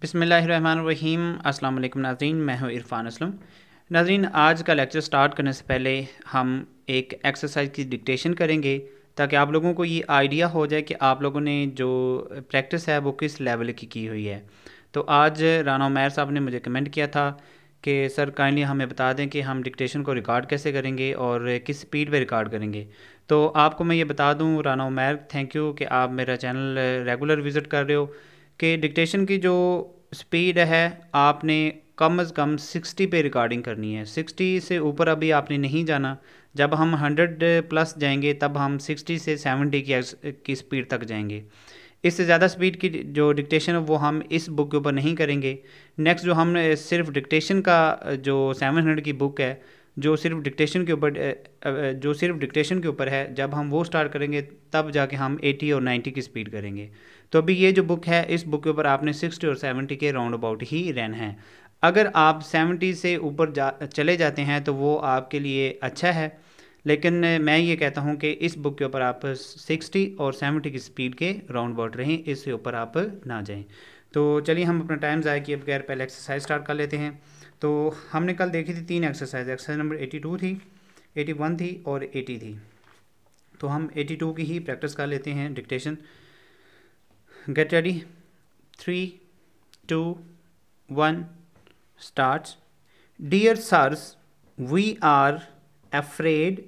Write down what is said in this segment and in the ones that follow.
बिसमीम् अस्सलाम नाजीन मैं हूँ इरफान असलम नाज्रीन आज का लेक्चर स्टार्ट करने से पहले हम एक एक्सरसाइज की डिक्टेशन करेंगे ताकि आप लोगों को ये आइडिया हो जाए कि आप लोगों ने जो प्रैक्टिस है वो किस लेवल की की हुई है तो आज राना मैर साहब ने मुझे कमेंट किया था कि सर काइंडली हमें बता दें कि हम डिक्टेशन को रिकॉर्ड कैसे करेंगे और किस स्पीड पर रिकॉर्ड करेंगे तो आपको मैं ये बता दूँ राना उमैर थैंक यू कि आप मेरा चैनल रेगुलर विज़िट कर रहे हो कि डिक्टेशन की जो स्पीड है आपने कम अज़ कम 60 पे रिकॉर्डिंग करनी है 60 से ऊपर अभी आपने नहीं जाना जब हम 100 प्लस जाएंगे तब हम 60 से 70 की की स्पीड तक जाएंगे इससे ज़्यादा स्पीड की जो डिक्टेशन है वो हम इस बुक के ऊपर नहीं करेंगे नेक्स्ट जो हम सिर्फ डिक्टेशन का जो 700 की बुक है जो सिर्फ डिक्टेशन के ऊपर जो सिर्फ डिक्टेशन के ऊपर है जब हम वो स्टार्ट करेंगे तब जाके हम 80 और 90 की स्पीड करेंगे तो अभी ये जो बुक है इस बुक के ऊपर आपने सिक्सटी और सेवेंटी के राउंड अबाउट ही रहना है अगर आप सेवेंटी से ऊपर जा चले जाते हैं तो वो आपके लिए अच्छा है लेकिन मैं ये कहता हूँ कि इस बुक के ऊपर आप सिक्सटी और सेवेंटी की स्पीड के राउंड अबाउट रहें इसके ऊपर आप ना जाएं तो चलिए हम अपना टाइम ज़ाया किए बगैर पहले एक्सरसाइज स्टार्ट कर लेते हैं तो हमने कल देखी थी तीन exercise exercise number eighty two थी एटी वन थी और एटी थी तो हम एटी टू की ही प्रैक्टिस कर लेते हैं dictation get ready Three, two, one. starts dear sirs we are afraid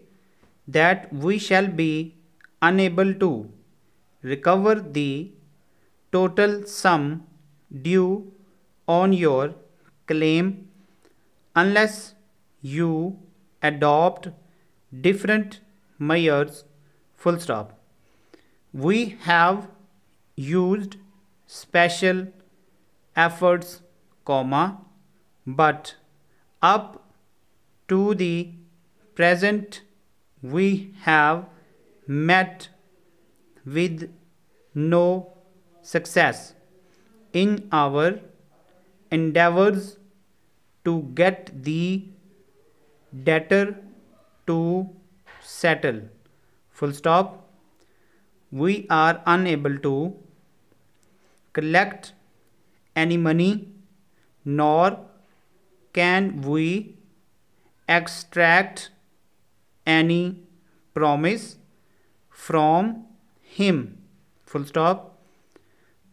that we shall be unable to recover the total sum due on your claim unless you adopt different measures full stop we have used special efforts comma but up to the present we have met with no success in our endeavors to get the debtor to settle full stop we are unable to collect any money, nor can we extract any promise from him. Full stop.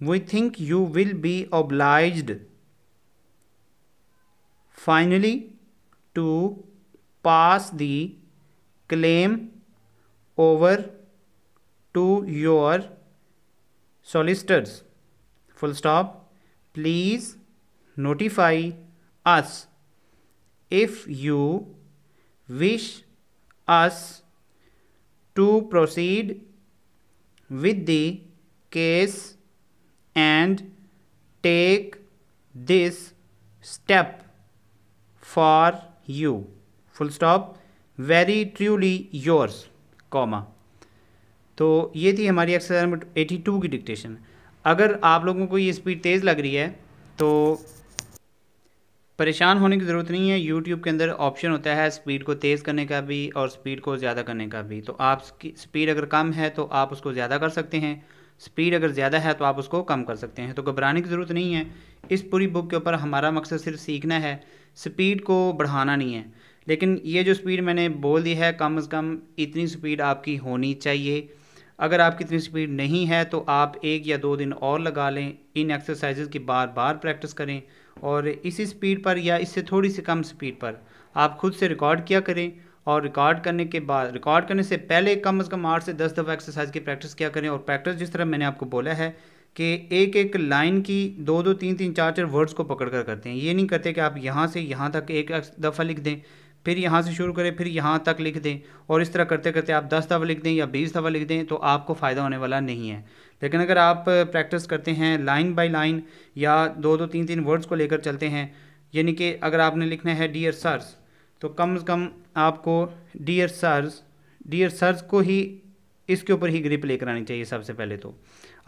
We think you will be obliged finally to pass the claim over to your solicitors. full stop please notify us if you wish us to proceed with the case and take this step for you full stop very truly yours comma तो ये थी हमारी exercise number 82 की dictation अगर आप लोगों को ये स्पीड तेज़ लग रही है तो परेशान होने की ज़रूरत नहीं है यूट्यूब के अंदर ऑप्शन होता है स्पीड को तेज़ करने का भी और स्पीड को ज़्यादा करने का भी तो आपकी स्पीड अगर कम है तो आप उसको ज़्यादा कर सकते हैं स्पीड अगर ज़्यादा है तो आप उसको कम कर सकते हैं तो घबराने की ज़रूरत नहीं है इस पूरी बुक के ऊपर हमारा मकसद सिर्फ सीखना है स्पीड को बढ़ाना नहीं है लेकिन ये जो स्पीड मैंने बोल दी है कम अज़ कम इतनी स्पीड आपकी होनी चाहिए अगर आपकी इतनी स्पीड नहीं है तो आप एक या दो दिन और लगा लें इन एक्सरसाइजेज़ की बार बार प्रैक्टिस करें और इसी स्पीड पर या इससे थोड़ी सी कम स्पीड पर आप खुद से रिकॉर्ड किया करें और रिकॉर्ड करने के बाद रिकॉर्ड करने से पहले कम अज़ कम आठ से दस दफ़ा एक्सरसाइज की प्रैक्टिस किया करें और प्रैक्टिस जिस तरह मैंने आपको बोला है कि एक एक लाइन की दो दो तीन तीन चार चार वर्ड्स को पकड़ कर करते हैं ये नहीं करते कि आप यहाँ से यहाँ तक एक दफ़ा लिख दें फिर यहाँ से शुरू करें फिर यहाँ तक लिख दें और इस तरह करते करते आप दस दफ़ा लिख दें या बीस दफ़ा लिख दें तो आपको फ़ायदा होने वाला नहीं है लेकिन अगर आप प्रैक्टिस करते हैं लाइन बाई लाइन या दो दो तीन तीन वर्ड्स को लेकर चलते हैं यानी कि अगर आपने लिखना है डियर सर्स तो कम से कम आपको डियर सर्स डियर सर्स को ही इसके ऊपर ही ग्रिप लेकर आनी चाहिए सबसे पहले तो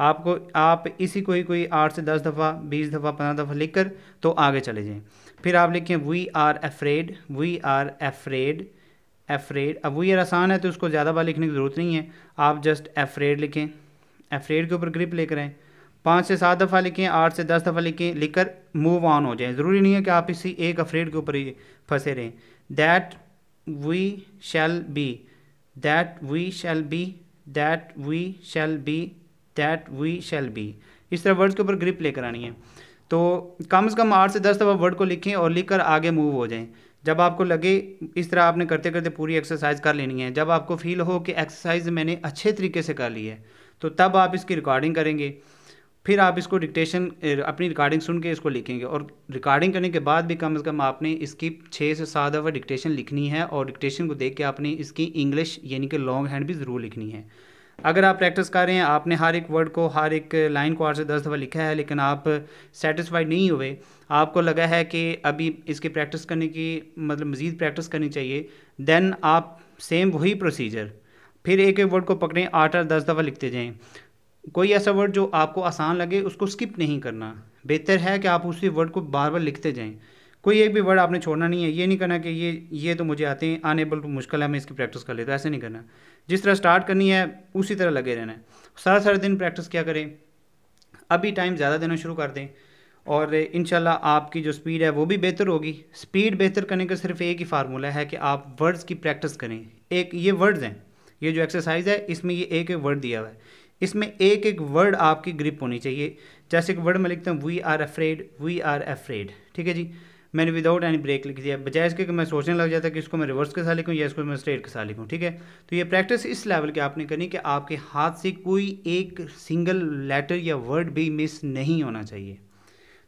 आपको आप इसी को ही कोई आठ से दस दफ़ा बीस दफ़ा पंद्रह दफ़ा लिख कर तो आगे चले जाएँ फिर आप लिखें we are afraid we are afraid afraid अब वी आर आसान है तो उसको ज़्यादा बार लिखने की ज़रूरत नहीं है आप जस्ट एफ्रेड लिखें एफ्रेड के ऊपर ग्रिप लेकर आए पाँच से सात दफ़ा लिखें आठ से दस दफ़ा लिखें लिखकर मूव ऑन हो जाएं ज़रूरी नहीं है कि आप इसी एक अफ्रेड के ऊपर ही फंसे रहें that we shall be that we shall be that we shall be that we shall be इस तरह वर्ड्स के ऊपर ग्रिप लेकर आनी है तो कम से कम आठ से दस दफ़ा वर्ड को लिखें और लिख कर आगे मूव हो जाएं जब आपको लगे इस तरह आपने करते करते पूरी एक्सरसाइज कर लेनी है जब आपको फील हो कि एक्सरसाइज मैंने अच्छे तरीके से कर ली है तो तब आप इसकी रिकॉर्डिंग करेंगे फिर आप इसको डिक्टेशन अपनी रिकॉर्डिंग सुन के इसको लिखेंगे और रिकॉर्डिंग करने के बाद भी कम अज़ कम आपने इसकी छः से सात दफ़ा डिक्टेशन लिखनी है और डिक्टेशन को देख के आपने इसकी इंग्लिश यानी कि लॉन्ग हैंड भी ज़रूर लिखनी है अगर आप प्रैक्टिस कर रहे हैं आपने हर एक वर्ड को हर एक लाइन को आठ से दस दफ़ा लिखा है लेकिन आप सेटिस्फाइड नहीं हुए आपको लगा है कि अभी इसकी प्रैक्टिस करने की मतलब मज़ीद प्रैक्टिस करनी चाहिए दैन आप सेम वही प्रोसीजर फिर एक एक वर्ड को पकड़ें आठ आठ दस दफ़ा लिखते जाएँ कोई ऐसा वर्ड जो आपको आसान लगे उसको स्किप नहीं करना बेहतर है कि आप उसी वर्ड को बार बार लिखते जाएँ कोई एक भी वर्ड आपने छोड़ना नहीं है ये नहीं करना कि ये ये तो मुझे आते हैं अनएबल मुश्किल है मैं इसकी प्रैक्टिस कर लेता ऐसे नहीं करना जिस तरह स्टार्ट करनी है उसी तरह लगे रहना है सारा सारा दिन प्रैक्टिस क्या करें अभी टाइम ज़्यादा देना शुरू कर दें और इन आपकी जो स्पीड है वो भी बेहतर होगी स्पीड बेहतर करने का सिर्फ एक ही फार्मूला है कि आप वर्ड्स की प्रैक्टिस करें एक ये वर्ड्स हैं ये जो एक्सरसाइज है इसमें ये एक एक वर्ड दिया हुआ है इसमें एक एक वर्ड आपकी ग्रिप होनी चाहिए जैसे एक वर्ड मैं लिखता हूँ we are afraid we are afraid ठीक है जी मैंने विदाउट एनी ब्रेक लिख दिया बजाय इसके कि मैं सोचने लग जाता कि इसको मैं रिवर्स के साथ लिखूँ या इसको मैं स्ट्रेट के साथ लिखूँ ठीक है तो ये प्रैक्टिस इस लेवल की आपने करनी कि आपके हाथ से कोई एक सिंगल लेटर या वर्ड भी मिस नहीं होना चाहिए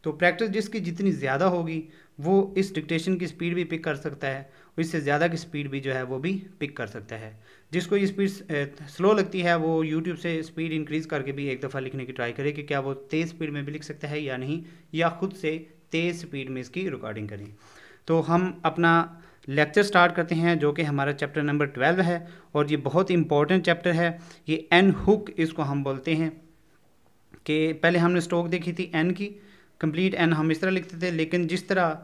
तो प्रैक्टिस जिसकी जितनी ज़्यादा होगी वो इस डिक्टेशन की स्पीड भी पिक कर सकता है और इससे ज़्यादा की स्पीड भी जो है वो भी पिक कर सकता है जिसको ये स्पीड स्लो लगती है वो यूट्यूब से स्पीड इंक्रीज़ करके भी एक दफ़ा लिखने की ट्राई करे कि क्या वो तेज़ स्पीड में भी लिख सकता है या नहीं या खुद से तेज़ स्पीड में इसकी रिकॉर्डिंग करें तो हम अपना लेक्चर स्टार्ट करते हैं जो कि हमारा चैप्टर नंबर ट्वेल्व है और ये बहुत इंपॉर्टेंट चैप्टर है ये एन हुक इसको हम बोलते हैं कि पहले हमने स्टोक देखी थी एन की कंप्लीट एन हम इस तरह लिखते थे लेकिन जिस तरह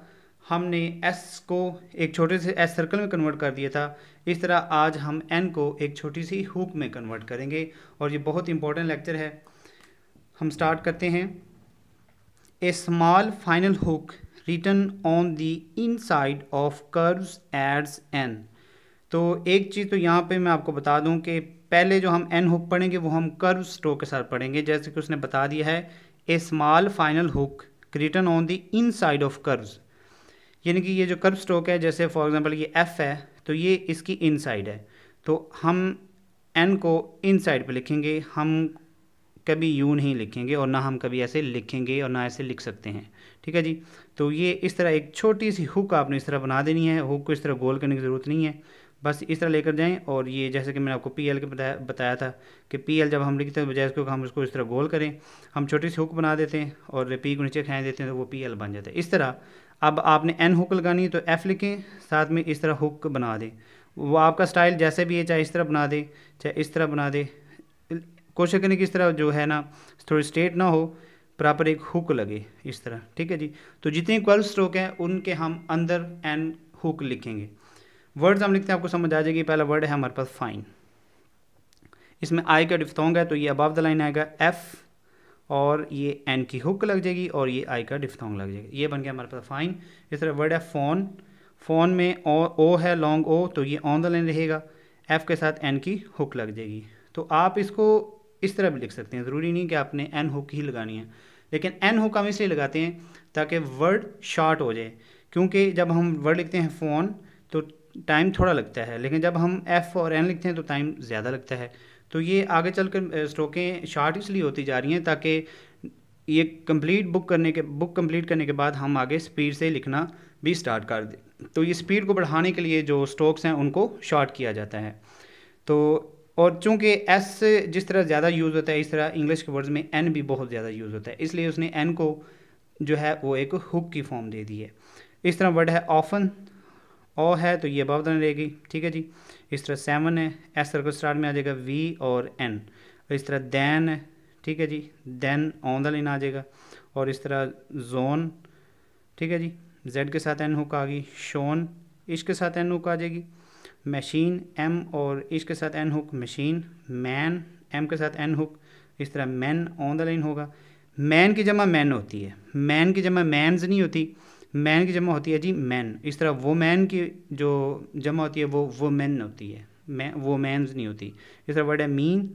हमने एस को एक छोटे से एस सर्कल में कन्वर्ट कर दिया था इस तरह आज हम एन को एक छोटी सी हुक में कन्वर्ट करेंगे और ये बहुत इंपॉर्टेंट लेक्चर है हम स्टार्ट करते हैं a small final hook written on the inside of curves adds n तो एक चीज़ तो यहाँ पे मैं आपको बता दूँ कि पहले जो हम एन हुक पढ़ेंगे वो हम कर्व स्ट्रो के साथ पढ़ेंगे जैसे कि उसने बता दिया है a small final hook return on the inside of curves यानी कि ये जो कर्व स्ट्रोक है जैसे फॉर एग्जांपल ये एफ़ है तो ये इसकी इन साइड है तो हम एन को इन साइड पर लिखेंगे हम कभी यू नहीं लिखेंगे और ना हम कभी ऐसे लिखेंगे और ना ऐसे लिख सकते हैं ठीक है जी तो ये इस तरह एक छोटी सी हुक आपने इस तरह बना देनी है हुक को इस तरह गोल करने की ज़रूरत नहीं है बस इस तरह लेकर जाएं और ये जैसे कि मैंने आपको पी एल के बताया बताया था कि पी एल जब हम लिखते हैं तो बजाय इसको हम उसको इस तरह गोल करें हम छोटी सी हुक बना देते हैं और पी को नीचे खाए देते हैं तो वो पी एल बन जाता है इस तरह अब आपने एन हुक लगानी है तो एफ़ लिखें साथ में इस तरह हुक बना दें वो आपका स्टाइल जैसे भी है चाहे इस तरह बना दें चाहे इस तरह बना दें कोशिश करें कि इस तरह जो है ना थोड़ी स्ट्रेट ना हो प्रॉपर एक हुक लगे इस तरह ठीक है जी तो जितने इक्वल स्ट्रोक हैं उनके हम अंदर एंड हुक लिखेंगे वर्ड्स हम लिखते हैं आपको समझ आ जाएगी पहला वर्ड है हमारे पास फाइन इसमें आई का डिफ्थोंग है तो ये अबाव द लाइन आएगा एफ और ये एन की हुक लग जाएगी और ये आई का डिफ्थोंग लग जाएगा ये बन गया हमारे पास फाइन इस तरह वर्ड है फोन फोन में ओ, ओ है लॉन्ग ओ तो ये ऑन द लाइन रहेगा एफ के साथ एन की हुक लग जाएगी तो आप इसको इस तरह भी लिख सकते हैं ज़रूरी नहीं कि आपने एन हुक ही लगानी है लेकिन एन हुक हम इसलिए लगाते हैं ताकि वर्ड शॉर्ट हो जाए क्योंकि जब हम वर्ड लिखते हैं फ़ोन तो टाइम थोड़ा लगता है लेकिन जब हम एफ़ और एन लिखते हैं तो टाइम ज़्यादा लगता है तो ये आगे चल कर स्ट्रोकें शॉर्ट इसलिए होती जा रही हैं ताकि ये कंप्लीट बुक करने के बुक कंप्लीट करने के बाद हम आगे स्पीड से लिखना भी स्टार्ट कर दें तो ये स्पीड को बढ़ाने के लिए जो स्ट्रोक्स हैं उनको शॉर्ट किया जाता है तो और चूंकि एस जिस तरह ज़्यादा यूज़ होता है इस तरह इंग्लिश के वर्ड्स में एन भी बहुत ज़्यादा यूज़ होता है इसलिए उसने एन को जो है वो एक हुक की फॉर्म दे दी है इस तरह वर्ड है ऑफन ओ है तो ये बावधान रहेगी ठीक है जी इस तरह सेवन है एस तरह को स्टार्ट में आ जाएगा वी और एन इस तरह दैन है ठीक है जी दैन ऑन द लाइन आ जाएगा और इस तरह जोन ठीक है जी जेड के साथ एन हुक आ गई शोन इसके के साथ एन हुक आ जाएगी मशीन एम और इसके के साथ N hook machine man M के साथ एन हुक इस तरह मैन ऑन द लाइन होगा मैन की जमा मैन होती है मैन की जमा मैंस नहीं होती मैन की जमा होती है जी मैन इस तरह वो मैन की जो जमा होती है वो वो मैन होती है मैं वो मैंस नहीं होती इस तरह वर्ड है मीन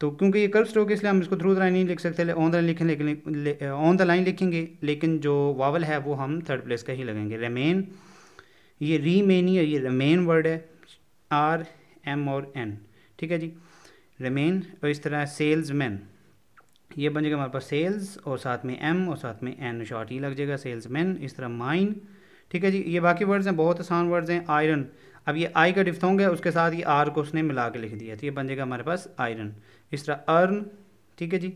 तो क्योंकि ये कर्व स्ट्रोक इसलिए हम इसको थ्रू द लाइन नहीं लिख सकते ऑन द लाइन लिखें लेकिन ऑन द लाइन लिखेंगे लेकिन जो वावल है वो हम थर्ड प्लेस का ही लगेंगे रेमेन ये रीमेन ही है ये रेमेन वर्ड है आर एम और एन ठीक है जी रिमेन और तो इस तरह सेल्स मैन ये बन जाएगा हमारे पास सेल्स और साथ में एम और साथ में एन शॉर्ट ही लग जाएगा सेल्स मैन इस तरह माइन ठीक है जी ये बाकी वर्ड्स हैं बहुत आसान वर्ड्स हैं आयरन अब ये आई का डिफ्थ होंगे उसके साथ ये आर को उसने मिला के लिख दिया तो ये बन जाएगा हमारे पास आयरन इस तरह अर्न ठीक है जी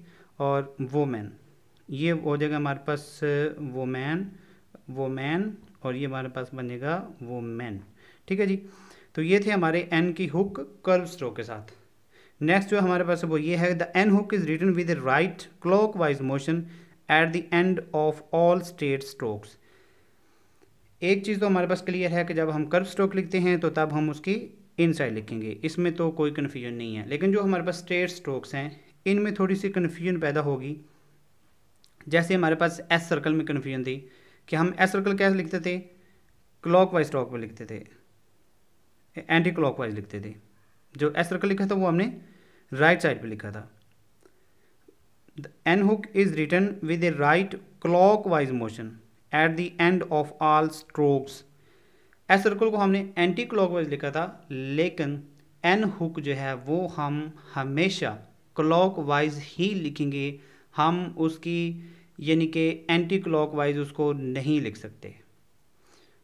और वो मैन ये हो जाएगा हमारे पास वो मैन वो मैन और ये हमारे पास बनेगा मैन ठीक है जी तो ये थे हमारे एन की हुक कर्व स्ट्रोक के साथ नेक्स्ट जो हमारे पास वो ये है the N hook is written with right clockwise motion at the end of all straight strokes एक चीज़ तो हमारे पास क्लियर है कि जब हम कर्व स्ट्रोक लिखते हैं तो तब हम उसकी इनसाइड लिखेंगे इसमें तो कोई कन्फ्यूजन नहीं है लेकिन जो हमारे पास स्टेट स्ट्रोक्स हैं इनमें थोड़ी सी कन्फ्यूजन पैदा होगी जैसे हमारे पास एस सर्कल में कन्फ्यूजन थी कि हम एस सर्कल कैसे लिखते थे क्लॉक वाइज स्ट्रोक पर लिखते थे एंटी क्लॉकवाइज लिखते थे जो एस सर्कल लिखा था वो हमने राइट साइड पे लिखा था N hook is return with a right clockwise motion at the end of all strokes S circle को हमने एंटी क्लॉक वाइज लिखा था लेकिन एन हुक जो है वो हम हमेशा क्लॉक वाइज ही लिखेंगे हम उसकी यानी कि एंटी क्लॉक वाइज उसको नहीं लिख सकते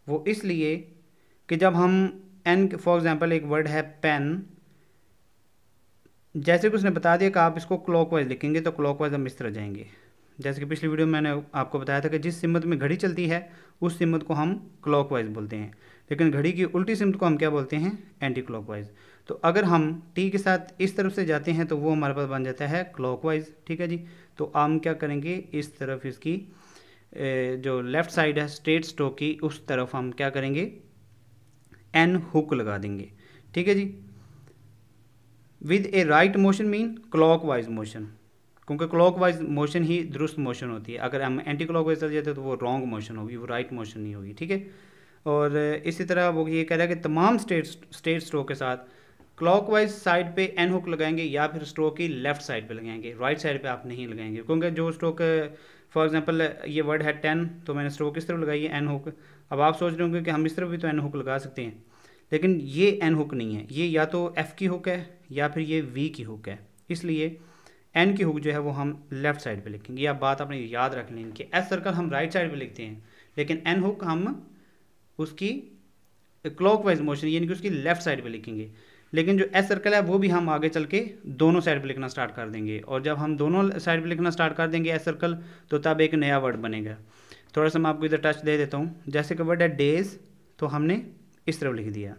वो इसलिए कि जब हम एन फॉर एग्जांपल एक वर्ड है पेन जैसे कि उसने बता दिया कि आप इसको क्लॉकवाइज लिखेंगे तो क्लॉकवाइज हम इस तरह जाएंगे जैसे कि पिछली वीडियो में मैंने आपको बताया था कि जिस सिमत में घड़ी चलती है उस सिमत को हम वाइज बोलते हैं लेकिन घड़ी की उल्टी सिमत को हम क्या बोलते हैं एंटी वाइज तो अगर हम टी के साथ इस तरफ से जाते हैं तो वो हमारे पास बन जाता है वाइज ठीक है जी तो हम क्या करेंगे इस तरफ इसकी जो लेफ़्ट साइड है स्ट्रेट स्टोक की उस तरफ हम क्या करेंगे एन हुक लगा देंगे ठीक है जी with a right motion mean clockwise motion क्योंकि क्लॉक वाइज मोशन ही दुरुस्त मोशन होती है अगर हम एंटी क्लॉक वाइज चल जाते तो वो रॉन्ग मोशन होगी वो राइट मोशन नहीं होगी ठीक है और इसी तरह वो ये कह रहा है कि तमाम स्टेट स्टेट स्ट्रोक के साथ वाइज साइड पे एन हुक लगाएंगे या फिर स्ट्रोक की लेफ्ट साइड पे लगाएंगे राइट साइड पे आप नहीं लगाएंगे क्योंकि जो स्ट्रोक फॉर एग्जांपल ये वर्ड है टेन तो मैंने स्ट्रोक किस तरफ लगाई है एन हुक अब आप सोच रहे होंगे कि हम इस तरफ भी तो एन हुक लगा सकते हैं लेकिन ये एन हुक नहीं है ये या तो एफ़ की हुक है या फिर ये वी की हुक है इसलिए एन की हुक जो है वो हम लेफ़्ट साइड पे लिखेंगे या बात आपने याद रख लें कि एस सर्कल हम राइट साइड पे लिखते हैं लेकिन एन हुक हम उसकी क्लॉक वाइज मोशन यानी कि उसकी लेफ़्ट साइड पर लिखेंगे लेकिन जो एस सर्कल है वो भी हम आगे चल के दोनों साइड पर लिखना स्टार्ट कर देंगे और जब हम दोनों साइड पर लिखना स्टार्ट कर देंगे एस सर्कल तो तब एक नया वर्ड बनेगा थोड़ा सा मैं आपको इधर टच दे देता हूँ जैसे कि वर्ड है डेज तो हमने इस तरफ लिख दिया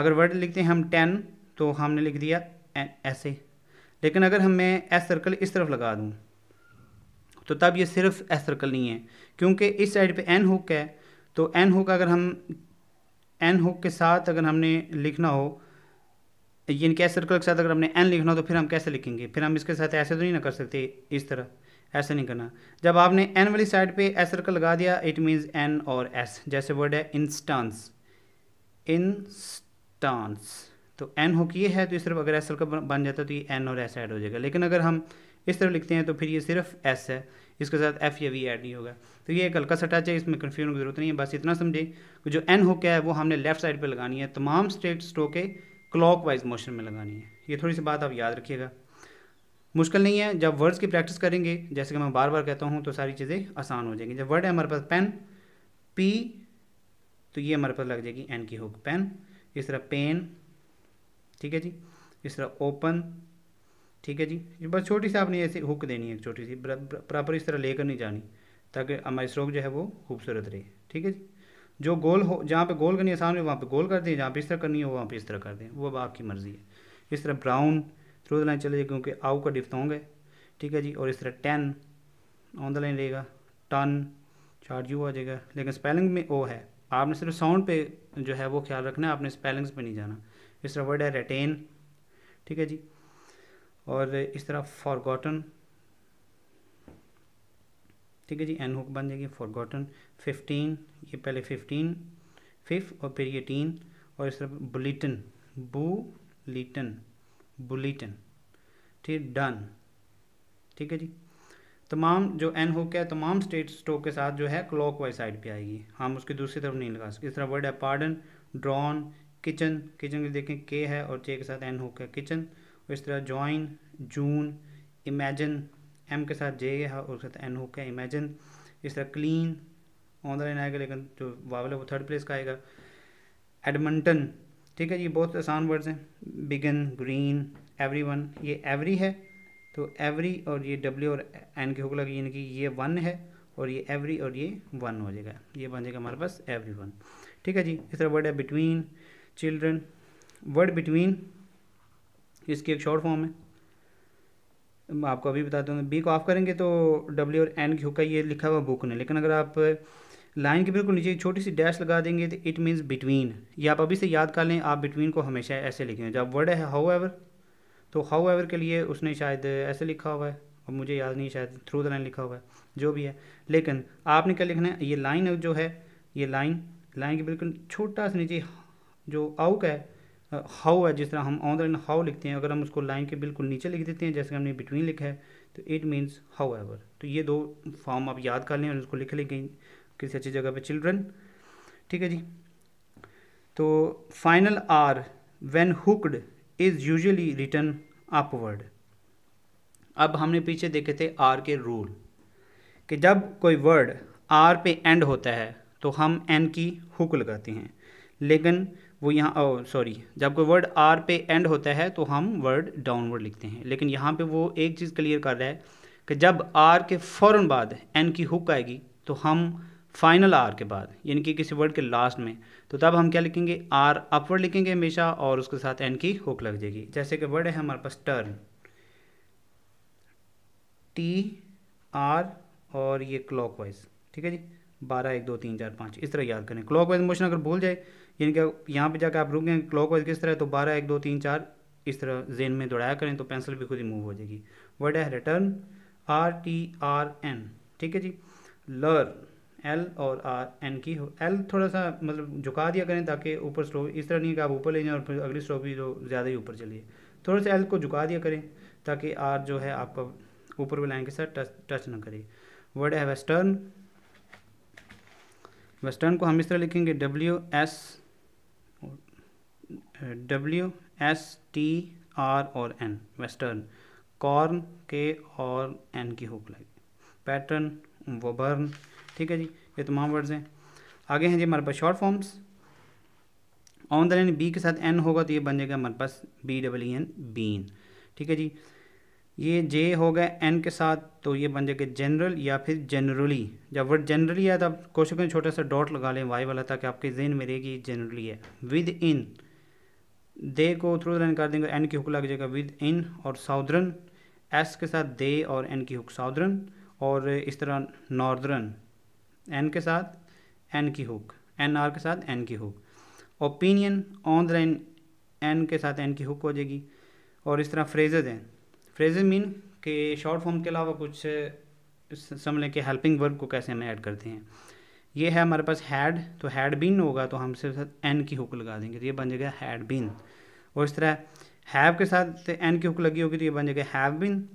अगर वर्ड लिखते हैं हम टेन तो हमने लिख दिया ऐसे लेकिन अगर हम मैं एस सर्कल इस तरफ लगा दूँ तो तब ये सिर्फ एस सर्कल नहीं है क्योंकि इस साइड पे एन हुक है तो एन हुक अगर हम एन हुक के साथ अगर हमने लिखना हो यानी कि एस सर्कल के साथ अगर हमने एन लिखना हो तो फिर हम कैसे लिखेंगे फिर हम इसके साथ ऐसे तो नहीं ना कर सकते इस तरह ऐसे नहीं करना जब आपने एन वाली साइड पे एस सर्कल लगा दिया इट मीन्स एन और एस जैसे वर्ड है इंस्टांस इंस्टांस तो एन हो ये है तो ये सिर्फ अगर एस सर्कल बन जाता है तो ये एन और एस ऐड हो जाएगा लेकिन अगर हम इस तरफ लिखते हैं तो फिर ये सिर्फ एस है इसके साथ एफ या वी ऐड नहीं होगा तो ये एक हल्का सा टच है इसमें कन्फ्यूजन की जरूरत नहीं है बस इतना समझें कि जो एन हो क्या है वो हमने लेफ्ट साइड पर लगानी है तमाम स्टेट स्टो के क्लॉक वाइज मोशन में लगानी है ये थोड़ी सी बात आप याद रखिएगा मुश्किल नहीं है जब वर्ड्स की प्रैक्टिस करेंगे जैसे कि मैं बार बार कहता हूँ तो सारी चीज़ें आसान हो जाएंगी जब वर्ड है हमारे पास पेन पी तो ये हमारे पास लग जाएगी एन की हुक पेन इस तरह पेन ठीक है जी इस तरह ओपन ठीक है जी ये बस छोटी सी आपने ऐसे हुक देनी है छोटी सी प्रॉपर इस तरह लेकर नहीं जानी ताकि हमारी स्ट्रोक जो है वो खूबसूरत रहे ठीक है जी जो गोल हो जहाँ पे गोल करनी आसान हो वहाँ पे गोल कर दें जहाँ पे इस तरह करनी हो वहाँ पे इस तरह कर दें वो अब आपकी मर्ज़ी है इस तरह ब्राउन थ्रू द लाइन चले जाए क्योंकि आउ का डिफ्तोंग तो है ठीक है जी और इस तरह टेन ऑन द लाइन रहेगा टन चार्ज यू आ जाएगा लेकिन स्पेलिंग में ओ है आपने सिर्फ साउंड पे जो है वो ख्याल रखना है आपने स्पेलिंग्स पे नहीं जाना इस तरह वर्ड है रेटेन ठीक है जी और इस तरह फॉरगॉटन ठीक है जी एन हुक बन जाएगी फॉरगॉटन फिफ्टीन ये पहले फिफ्टीन फिफ्थ और फिर ये टीन और इस तरह बुलेटिन बू लिटन बुलेटिन ठीक डन ठीक है जी तमाम जो एन हो क्या तमाम स्टेट स्टोक के साथ जो है क्लॉक वाइज साइड पर आएगी हम उसकी दूसरी तरफ नहीं लगा सकते इस तरह वर्ड है पार्डन ड्रॉन किचन किचन के देखें के है और जे के साथ एन हो क्या किचन और इस तरह जॉइन जून इमेजिन एम के साथ जे है और उसके साथ एन हो क्या इमेजिन इस तरह क्लीन ऑन द लाइन आएगा लेकिन जो वावल है वो थर्ड प्लेस का आएगा एडमंटन ठीक है जी बहुत आसान वर्ड्स हैं बिगन ग्रीन एवरी वन ये एवरी है तो एवरी और ये डब्ल्यू और एन के होगा यानी कि ये वन है और ये एवरी और ये वन हो जाएगा ये बन जाएगा हमारे पास एवरी वन ठीक है जी इस तरह वर्ड है बिटवीन चिल्ड्रन वर्ड बिटवीन इसकी एक शॉर्ट फॉर्म है आपको अभी बताता हूँ बी को ऑफ करेंगे तो डब्ल्यू और एन के होगा ये लिखा हुआ बुक ने लेकिन अगर आप लाइन के बिल्कुल नीचे छोटी सी डैश लगा देंगे तो इट मीन्स बिटवीन ये आप अभी से याद कर लें आप बिटवीन को हमेशा ऐसे लिखें जब वर्ड है हाउ एवर तो हाउ एवर के लिए उसने शायद ऐसे लिखा हुआ है और मुझे याद नहीं शायद थ्रू द लाइन लिखा हुआ है जो भी है लेकिन आपने क्या लिखना है ये लाइन जो है ये लाइन लाइन के बिल्कुल छोटा सा नीचे जो आउक है हाउ है जिस तरह हम ऑन द लाइन हाउ लिखते हैं अगर हम उसको लाइन के बिल्कुल नीचे लिख देते हैं जैसे हमने बिटवीन लिखा है तो इट मीन्स हाउ एवर तो ये दो फॉर्म आप याद कर लें और उसको लिख लें किसी अच्छी जगह पे चिल्ड्रन ठीक है जी तो final R when hooked is usually return upward अब हमने पीछे देखे थे आर के रूल कि जब कोई वर्ड आर पे एंड होता है तो हम एन की हुक लगाते हैं लेकिन वो यहाँ सॉरी जब कोई वर्ड आर पे एंड होता है तो हम वर्ड डाउनवर्ड लिखते हैं लेकिन यहाँ पे वो एक चीज़ क्लियर कर रहा है कि जब आर के फ़ौर बाद एन की हुक आएगी तो हम फाइनल आर के बाद यानी कि किसी वर्ड के लास्ट में तो तब हम क्या लिखेंगे आर अपवर्ड लिखेंगे हमेशा और उसके साथ एन की हुक लग जाएगी जैसे कि वर्ड है हमारे पास टर्न टी आर और ये क्लॉक वाइज ठीक है जी बारह एक दो तीन चार पाँच इस तरह याद करें क्लॉक वाइज मोशन अगर भूल जाए यानी कि यहाँ पर जाकर आप रुक गए क्लॉक वाइज किस तरह तो बारह एक दो तीन चार इस तरह जेन में दौड़ाया करें तो पेंसिल भी खुद ही मूव हो जाएगी वर्ड है return R T R N ठीक है जी लर्न एल और आर एन की हो एल थोड़ा सा मतलब झुका दिया करें ताकि ऊपर स्ट्रो इस तरह नहीं है कि आप ऊपर ले जाएँ और फिर अगली स्लोप भी जो तो ज़्यादा ही ऊपर चलिए थोड़ा सा एल को झुका दिया करें ताकि आर जो है आपका ऊपर वाले लाइन के साथ टच टच ना करे वर्ड है वेस्टर्न वेस्टर्न को हम इस तरह लिखेंगे W S W S T R और एन वेस्टर्न कॉर्न के और एन की हुक लगे पैटर्न वबर्न ठीक है जी ये तमाम वर्ड्स हैं आगे हैं जी हमारे पास short forms on the line B के साथ एन होगा तो ये बन जाएगा हमारे पास B double E N been ठीक है जी ये जे होगा एन के साथ तो ये बन जाएगा जनरल या फिर जनरली जब वर्ड जनरली है तो आप क्वेश्चन करें छोटा सा डॉट लगा लें वाई वाला ताकि आपके जेन में रहेगी जनरली है विद इन दे को थ्रू लाइन कर देंगे एन की हुक लग जाएगा विद इन और साउदर्न एस के साथ दे और एन की हुक साउदर्न और इस तरह नॉर्दर्न एन के साथ एन की हुक एन आर के साथ एन की hook opinion on the line N के साथ एन की हुक हो जाएगी और इस तरह फ्रेजेज हैं फ्रेजेज मीन के शॉर्ट फॉर्म के अलावा कुछ समझ लें कि हेल्पिंग वर्ब को कैसे हम ऐड करते हैं ये है हमारे पास हैड तो हैड बीन होगा तो हम सिर्फ एन की हुक लगा देंगे तो ये बन जाएगा हैड बीन और इस तरह हैव के साथ एन की हुक लगी होगी तो ये बन जाएगा हैव बीन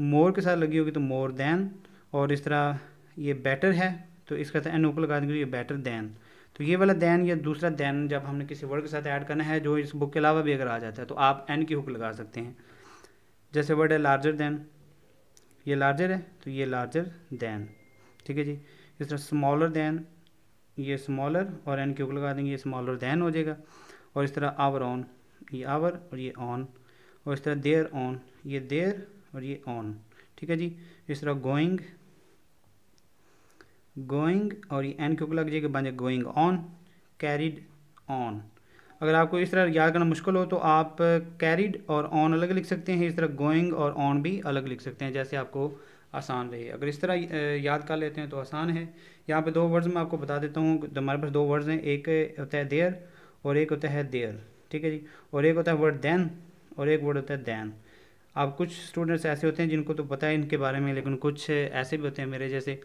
मोर के साथ लगी होगी तो मोर देन और इस तरह ये बेटर है तो इसका था तो अनुपल ये बेटर दैन तो ये वाला दैन या दूसरा दैन जब हमने किसी वर्ड के साथ ऐड करना है जो इस बुक के अलावा भी अगर आ जाता है तो आप एन की हुक लगा सकते हैं जैसे वर्ड है लार्जर दैन ये लार्जर है तो ये लार्जर दैन ठीक है जी इस तरह स्मॉलर दैन ये स्मॉलर और एन की हुक लगा देंगे ये स्मॉलर दैन हो जाएगा और इस तरह आवर ऑन ये आवर और ये ऑन और इस तरह देयर ऑन ये देयर और ये ऑन ठीक है जी इस तरह गोइंग गोइंग और ये एन क्यू लग जाएगा बन जाएगा गोइंग ऑन कैरिड ऑन अगर आपको इस तरह याद करना मुश्किल हो तो आप कैरिड और ऑन अलग लिख सकते हैं इस तरह गोइंग और ऑन भी अलग लिख सकते हैं जैसे आपको आसान रहे अगर इस तरह याद कर लेते हैं तो आसान है यहाँ पे दो वर्ड्स मैं आपको बता देता हूँ तो हमारे पास दो वर्ड्स हैं एक होता है देयर और एक होता है देयर ठीक है जी और एक होता है वर्ड देन और एक वर्ड होता है दैन आप कुछ स्टूडेंट्स ऐसे होते हैं जिनको तो पता है इनके बारे में लेकिन कुछ ऐसे भी होते हैं मेरे जैसे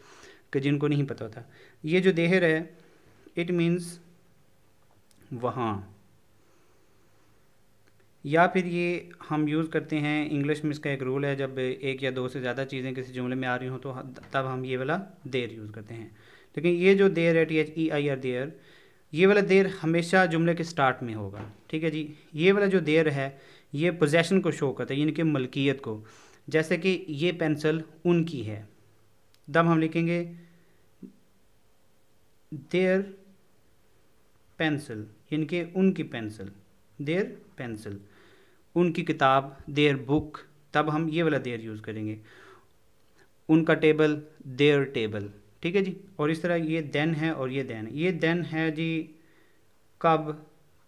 कि जिनको नहीं पता होता ये जो देहर है इट मीन्स वहाँ या फिर ये हम यूज़ करते हैं इंग्लिश में इसका एक रूल है जब एक या दो से ज़्यादा चीज़ें किसी जुमले में आ रही हों तो तब हम ये वाला देर यूज़ करते हैं लेकिन ये जो देर है T H E I R their ये वाला देर हमेशा जुमले के स्टार्ट में होगा ठीक है जी ये वाला जो देर है ये पोजेशन को शो करता है यानी कि मलकियत को जैसे कि ये पेंसिल उनकी है दम हम लिखेंगे देर पेंसिल इनके उनकी पेंसिल देर पेंसिल उनकी किताब देर बुक तब हम ये वाला देर यूज़ करेंगे उनका टेबल देर टेबल ठीक है जी और इस तरह ये देन है और ये देन ये देन है जी कब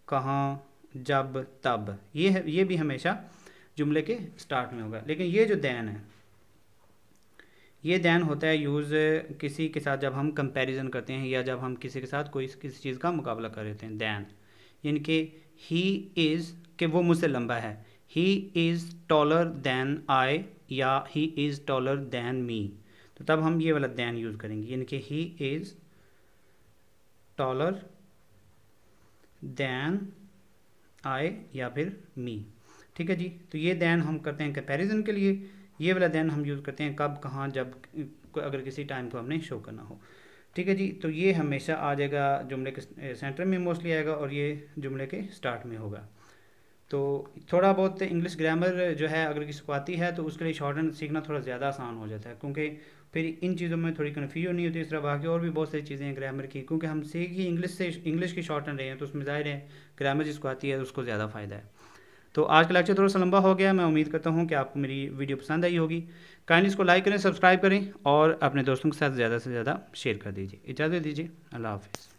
कहाँ जब तब ये है ये भी हमेशा जुमले के स्टार्ट में होगा लेकिन ये जो देन है ये दैन होता है यूज़ किसी के साथ जब हम कंपैरिजन करते हैं या जब हम किसी के साथ कोई किसी चीज़ का मुकाबला कर रहे हैं दैन यानी कि ही इज़ कि वो मुझसे लंबा है he is taller than I या he is taller than me तो तब हम ये वाला दैन यूज़ करेंगे यानी कि he is taller than I या फिर मी ठीक है जी तो ये दैन हम करते हैं कंपेरिजन के लिए ये वाला देन हम यूज़ करते हैं कब कहाँ जब अगर किसी टाइम को हमने शो करना हो ठीक है जी तो ये हमेशा आ जाएगा जुमले के सेंटर में मोस्टली आएगा और ये जुमले के स्टार्ट में होगा तो थोड़ा बहुत इंग्लिश ग्रामर जो है अगर किसी को आती है तो उसके लिए शॉर्ट सीखना थोड़ा ज़्यादा आसान हो जाता है क्योंकि फिर इन चीज़ों में थोड़ी कन्फ्यूजन नहीं होती इस तरह बाकी और भी बहुत सारी चीज़ें हैं ग्रामर की क्योंकि हम सीख ही इंग्लिश से इंग्लिश की शॉर्ट रहे हैं तो उसमें जाहिर है ग्रामर जिसको आती है उसको ज़्यादा फ़ायदा है तो आज का लेक्चर थोड़ा सा लंबा हो गया मैं उम्मीद करता हूँ कि आपको मेरी वीडियो पसंद आई होगी काइंड इसको लाइक करें सब्सक्राइब करें और अपने दोस्तों के साथ ज़्यादा से ज़्यादा शेयर कर दीजिए इजाज़त दीजिए अल्लाह हाफिज़